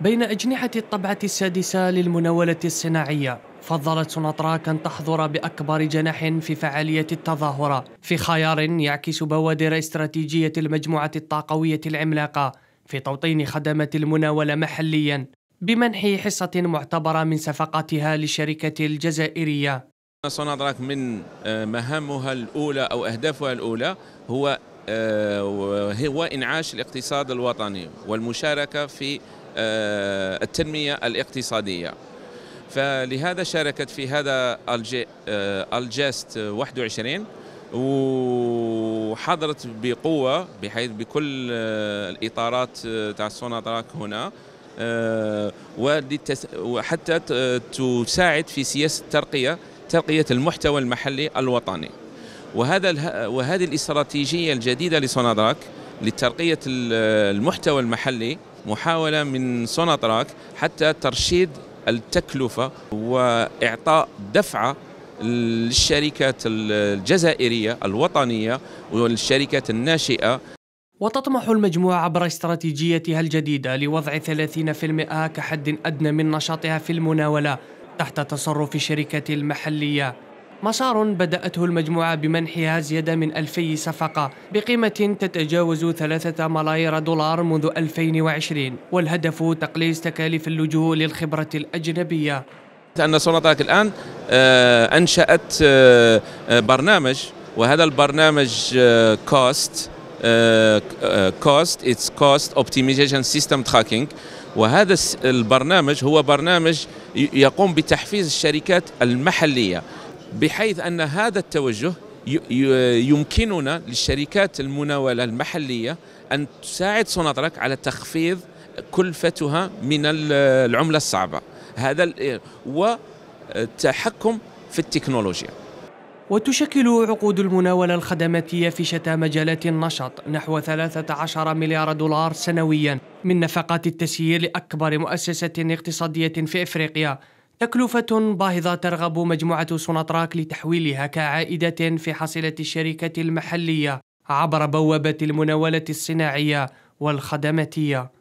بين أجنحة الطبعة السادسة للمناولة الصناعية فضلت سوناتراك أن تحضر بأكبر جناح في فعالية التظاهرة في خيار يعكس بوادر استراتيجية المجموعة الطاقوية العملاقة في توطين خدمة المناولة محليا بمنح حصة معتبرة من صفقاتها للشركة الجزائرية سوناتراك من آه، مهامها الأولى أو أهدافها الأولى هو آه، هو إنعاش الاقتصاد الوطني والمشاركة في آه، التنمية الاقتصادية فلهذا شاركت في هذا الجاست آه، 21 وحضرت بقوة بحيث بكل آه، الإطارات تاع تراك هنا وحتى تساعد في سياسة الترقية ترقية المحتوى المحلي الوطني وهذا وهذه الاستراتيجية الجديدة لسونادراك لترقية المحتوى المحلي محاولة من سوناتراك حتى ترشيد التكلفة وإعطاء دفعة للشركات الجزائرية الوطنية والشركات الناشئة وتطمح المجموعة عبر استراتيجيتها الجديدة لوضع 30% كحد أدنى من نشاطها في المناولة تحت تصرف الشركة المحلية مسار بدأته المجموعة بمنحها زيادة من 2000 صفقة بقيمة تتجاوز 3 ملايير دولار منذ 2020 والهدف تقليص تكاليف اللجوء للخبرة الأجنبية أن سوناتاك الآن آه، أنشأت آه، آه، برنامج وهذا البرنامج كوست كوست اتس كوست اوبتمايزيشن سيستم تراكينج وهذا البرنامج هو برنامج يقوم بتحفيز الشركات المحليه بحيث أن هذا التوجه يمكننا للشركات المناولة المحلية أن تساعد سوناترك على تخفيض كلفتها من العملة الصعبة هذا والتحكم في التكنولوجيا وتشكل عقود المناولة الخدماتية في شتى مجالات النشاط نحو 13 مليار دولار سنويا من نفقات التسيير لأكبر مؤسسة اقتصادية في إفريقيا تكلفة باهظة ترغب مجموعة سوناتراك لتحويلها كعائدة في حصيلة الشركة المحلية عبر بوابة المناولة الصناعية والخدماتية